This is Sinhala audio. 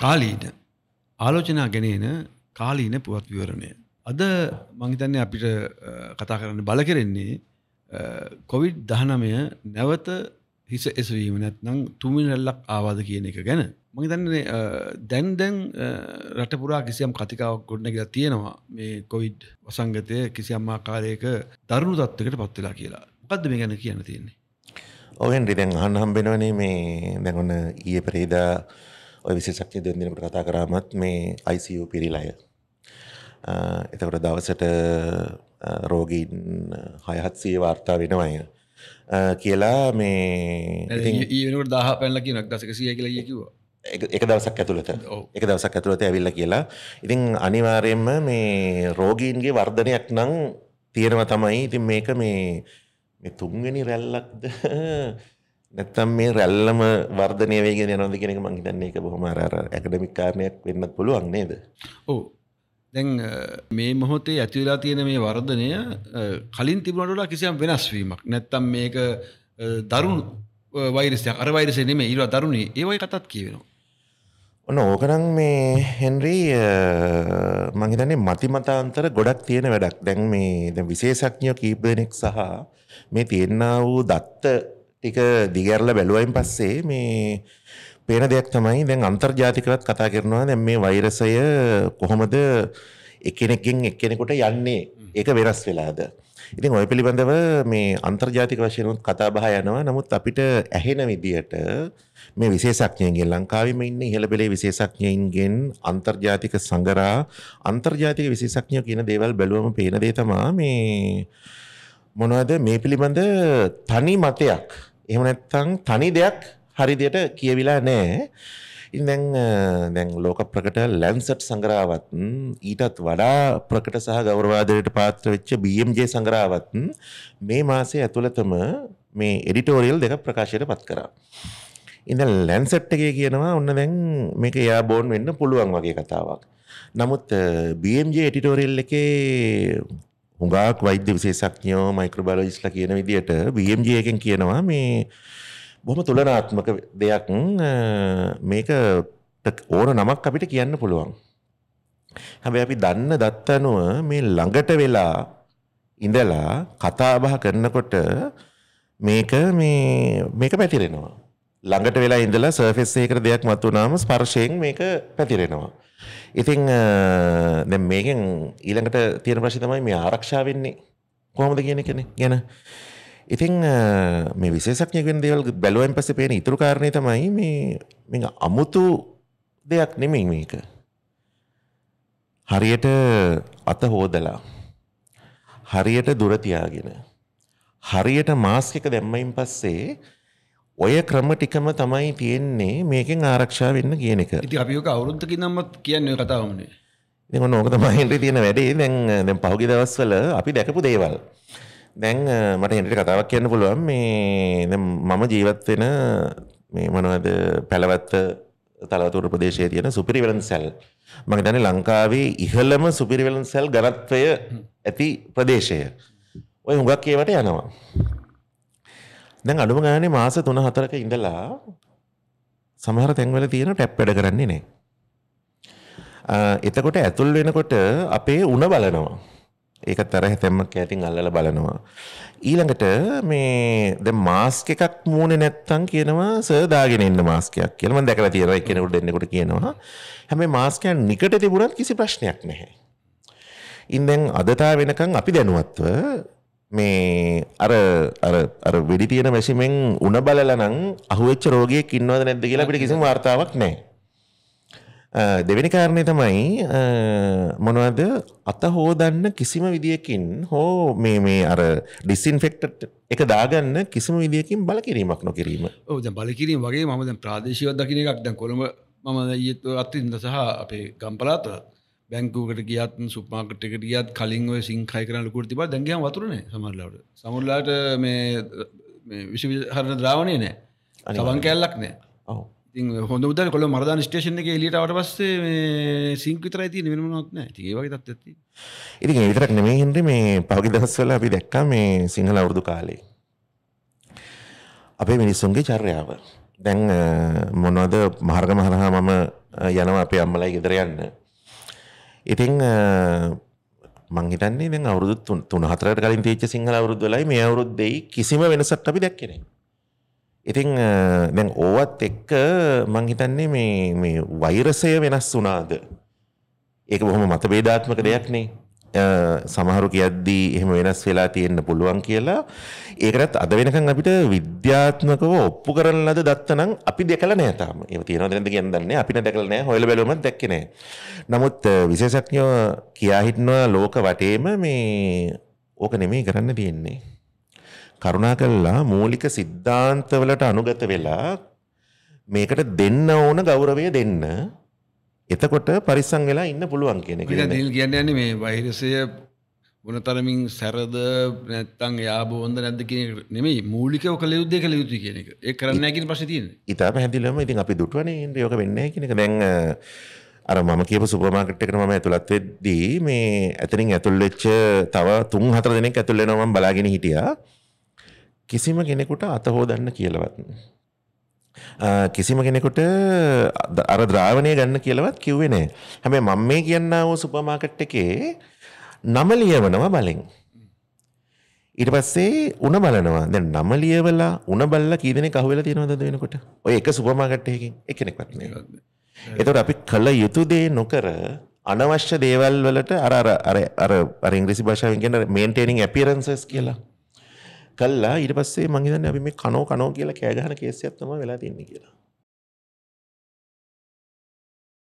කාලීන ආලෝචනා ගැනන කාලීන පුවත් විවරණය. අද මංහිතන්නේ අපිට කතා කරන්න බල කරෙන්නේ කොවිඩ් දහනමය නැවත හිස එසවීම නැත්නම් තුමිනල්ලක් ආවාද කියන එක ගැන. මහිතන්නේ දැන් දැන් රටපුරා කිසියම් කතිකාවක් ගොඩනැගලා තියෙනවා මේ කොවිඩ් වසංගතය කිසියම් ආකාරයක දරුණු තත්වකට පත්වෙලා කියලා මොකක්ද මේ ගැන කියන්න තියෙන්නේ. ඔගෙන් රිදැන් අහන් හම්බෙනවනේ මේ දැඟන්න ඊය පරේදා ඔය විශේෂක්ෂය දෙන්නෙනකට කතා කරාමත් මේ අයිසූ පිරිලාය එතකොට දවසට රෝගීන් හයහත්සේ වාර්තා වෙනවය කියලා මේ ඒට දාහ පැල්ල කියනක් දසකසිය කියලා යකිවා එක දවසක් ඇතුළත එක දවසක් ඇතුළත ඇවිල්ල කියලා ඉතින් අනිවාරයෙන්ම මේ රෝගීන්ගේ වර්ධනයක් නං තියෙනව තමයි ඉතින් මේක මේ තුන්වෙනි රැල්ලක්ද නැත්තම් මේ රැල්ලම වර්ධනය වේගෙන යනවද කියන එක මං හිතන්නේ ඒක බොහොම අර අර ඇකඩමික් කාරණයක් වෙන්නත් පුළුවන් නේද? ඔව්. දැන් මේ මොහොතේ ඇති වෙලා තියෙන මේ වර්ධනය කලින් තිබුණට වඩා කිසියම් වෙනස් වීමක්. නැත්තම් මේක දරුණු වෛරසයක්. අර වෛරසෙ නෙමෙයි ඊළඟ දරුණේ. ඒ වගේ කතාත් කියවෙනවා. ඔන්න ඕකනම් මේ හෙන්රී මං හිතන්නේ මතිමතාන්තර ගොඩක් තියෙන වැඩක්. දැන් මේ දැන් විශේෂඥයෝ කීප දෙනෙක් සහ මේ තියෙනා වූ දත්ත ටික දිගැරල බැලුවයින් පස්සේ මේ පේන දෙයක් තමයි දැන් අන්තර්ජාතිකවත් කතා කරනවා දැන් මේ වෛරසය කොහොමද එකනෙකින් එක්කෙනෙකුට යන්නේ ඒක වෙනස් වෙලාද. ඉතින් ඔය පිළිබඳව මේ අන්තර්ජාතික වශයනුත් කතා බහ යනවා නමුත් අපිට ඇහෙන විදිහට මේ විශේෂඥයන්ගෙන් ලංකාවෙම ඉන්න ඉහළ පෙළේ විශේෂඥයන්ගෙන් අන්තර්ජාතික සංගරා අන්තර්ජාතික විශේෂඥයෝ කියන දේවල් බැලුවම පේන දේ තමා මේ මොනවද මේ පිළිබඳ තනි මතයක් එහෙම නැත්තං තනි දෙයක් හරිදියට කියවිලා නෑ. ඉදැන් දැන් ලෝක ප්‍රකට ලැන්සට් සංගරාවත් ඊටත් වඩා ප්‍රකට සහ ගෞරවාදයට පාත්‍ර වෙච්ච BMJ සංගරාවත් මේ මාසේ ඇතුළතම මේ එඩිටෝරියල් දෙක ප්‍රකාශයට පත් කරා. ඉඳ ලැන්සට් එකේ කියනවා ඔන්න දැන් මේක එයා බෝන් වෙන්න පුළුවන් වගේ කතාවක්. නමුත් BMJ එඩිටෝරියල් එකේ හුඟක් වෛද්‍ය විශේෂඥයෝ මයික්‍රෝබයොලොජිස්ලා කියන විදිහට BMG එකෙන් කියනවා මේ බොහොම තුලනාත්මක දෙයක් මේක ඕන නමක් අපිට කියන්න පුළුවන්. හැබැයි අපි දන්න දත්ත අනුව මේ ළඟට වෙලා ඉඳලා කතා බහ කරනකොට මේක මේ මේක පැතිරෙනවා. ළඟට වෙලා ඉඳලා සර්ෆස් එකකට දෙයක් මතු වුණාම ස්පර්ශයෙන් මේක පැතිරෙනවා. ඉතින් දැන් මේකෙන් ඊළඟට තියෙන ප්‍රශ්නේ තමයි මේ ආරක්ෂා වෙන්නේ කොහොමද කියන එකනේ ගැන. ඉතින් මේ විශේෂඥයෙක් වෙන දේවල් බැලුවෙන් පස්සේ පේන ඉතුරු කාරණේ තමයි මේ මේ අමුතු දෙයක් නෙමෙයි මේක. හරියට අත හොදලා හරියට දුර තියාගෙන හරියට මාස්ක් එක දැම්මයින් පස්සේ ඔය ක්‍රම ටිකම තමයි තියෙන්නේ මේකෙන් ආරක්ෂා වෙන්න කියන එක. ඉතින් අපි ඔක අවුරුද්දකින් නම්මත් කියන්නේ ඔය කතාවමනේ. ඉතින් ඔන්න ඕක තමයි හෙන්රි තියෙන වැඩේ. දැන් දැන් පහුගිය දවස්වල අපි දැකපු දේවල්. දැන් මට හෙන්රිට කතාවක් කියන්න පුළුවන් මේ දැන් මම ජීවත් වෙන මේ මොනවද පැලවත්ත තලවතුර ප්‍රදේශයේ තියෙන සුපිරිවලන් සැල්. මම හිතන්නේ ලංකාවේ ඉහළම සුපිරිවලන් සැල් ගණත්වය ඇති ප්‍රදේශය. ඔය හුඟක් ඒවට යනවා. දැන් අඩුම ගානේ මාස 3-4ක ඉඳලා සමහර තැන්වල තියෙන ටැප් වැඩ කරන්නේ නැහැ. එතකොට ඇතුල් වෙනකොට අපේ උණ බලනවා. ඒක තරහ තැම්මක් ඇතින් අල්ලලා බලනවා. ඊළඟට මේ දැන් මාස්ක් එකක් මූණේ නැත්තම් කියනවා සර් දාගෙන ඉන්න මාස්කයක් කියලා මම දැකලා තියෙනවා එක්කෙනෙකුට දෙන්නෙකුට කියනවා. හැබැයි මාස්කයක් නිකට තිබුණත් කිසි ප්‍රශ්නයක් නැහැ. ඉන් දැන් අදතා වෙනකන් අපි දැනුවත්ව මේ අර අර අර වෙඩි තියෙන මැසිමෙන් උණ බලලා නම් අහුවෙච්ච රෝගියෙක් ඉන්නවද නැද්ද කියලා අපිට කිසිම වார்த்தාවක් නැහැ. දෙවෙනි කාරණය තමයි මොනවද අත හෝදන්න කිසිම විදියකින් හෝ මේ මේ අර ඩිස්සින්ෆෙක්ටඩ් එක දාගන්න කිසිම විදියකින් බලකිරීමක් නොකිරීම. ඔව් දැන් බලකිරීම වගේ මම දැන් ප්‍රාදේශීයව දකින්න එකක් දැන් කොළඹ මම ඊයේ අත්විඳ සහ අපේ ගම්පලාත බැංකුවට ගියත් සුප්මාකට එකට ගියත් කලින් ඔය සිංහයි කරන ලකුට තිබා දැන්ගම් වතුරනේ සමරලාට සමුල්ලාට මේ විශවිහරණ ද්‍රාවණය නෑ අවන් කැල්ලක් නෑ හොඳ ද කොල මරදා ස්ටේෂන එක එලිටවට පස්සේ සිංකවිතරයි ති නිමනොත්න ඒවගේ තත් ඇති ඉති ඒතරක් නෙමේ හින්ට මේ පහගි දහස්වල අපි දැක්ක මේ සිංහල අවුරදු කාලේ අපේ මිනිස්සුන්ගේ චර්යාව දැන් මොනවද මහර්ග මහරහා මම යනවා අපේ අම්මලයි ගෙදර යන්න ඉතිං මංහිතන්නේ දැන් අවුරුදු තුන හතරට කලින් තිීච්ච සිංහල අවුරුද්දලයි මේ අවුරුද්දෙයි කිසිම වෙනසට අපි දැක්කෙනෙ. ඉතිං දැන් ඕවත් එක්ක මංහිතන්නේ මේ වෛරසය වෙනස් වුනාද ඒක බොහොම මත බේධාත්මක දෙයක්නේ සමහරු කියද්දී එහෙම වෙනස් වෙලා තියෙන්න පුළුවන් කියලා ඒකටත් අද වෙනකන් අපිට විද්‍යාත්මකව ඔප්පු කරන ලද දත්ත නම් අපි දැකලා නෑ තාම. ඒව තියෙනවද නැද්ද කියන්නේ දන්නේ නෑ. අපිට දැකලා නෑ. හොයලා බැලුවමත් දැක්කේ නෑ. නමුත් විශේෂඥයෝ කියා හිටනවා ලෝක වටේම මේ ඕක නෙමෙයි කරන්න තියෙන්නේ. කරුණාකරලා මූලික සිද්ධාන්තවලට අනුගත වෙලා මේකට දෙන්න ඕන ගෞරවය දෙන්න එතකොට පරිස්සං වෙලා ඉන්න පුළුවන් කියන එක. නිල් කියන්නේ මේ වෛරසය මොන තරමින් සැරද නැත්තම් එයා බොන්ද නැද්ද කියන එක නෙමෙයි මූලිකව කළ යුත්තේ කළ යුතුයි කියන එක. ඒක කරන්නේ නැහැ කියන ප්‍රශ්නේ තියෙන්නේ. ඊට පැහැදිලිවම ඉතින් අපි දුටුවනේ ඉන්නේ යෝග වෙන්නේ නැහැ කියන එක. දැන් අර මම කියප සුපමාකට් එකට මම ඇතුළත් වෙද්දී මේ ඇතනින් ඇතුල් වෙච්ච තව 3-4 දෙනෙක් ඇතුල් වෙනවා මම බලාගෙන හිටියා. කිසිම කෙනෙකුට අත හොදන්න කියලාවත් නෑ. කිසිම කෙනෙකුට අර ද්‍රාවණය ගන්න කියලවත් කිව්වෙනේ හැබැයි මම මේ කියන්නාව සුපමාකට් එකේ නම ලියවනවා බලෙන් ඊට පස්සේ උණ බලනවා දැන් නම ලියවලා උණ බලලා කී දෙනෙක් අහුවෙලා තියෙනවද වෙනකොට ඔය එක සුපමාකට් එකකින් එක්කෙනෙක්වත් නෑ එතකොට අපි කළ යුතු දේ නොකර අනවශ්‍ය දේවල් වලට අර අර අර අර ඉංග්‍රීසි භාෂාවෙන් කියන මේන්ටේනින් ඇපියරන්සස් කියලා කල්ලා ඊට පස්සේ මංහිතන්න අපි මේ කනෝ කනෝ කියලා කෑගහන කේසයක් තම වෙලා තින්නේ කියලා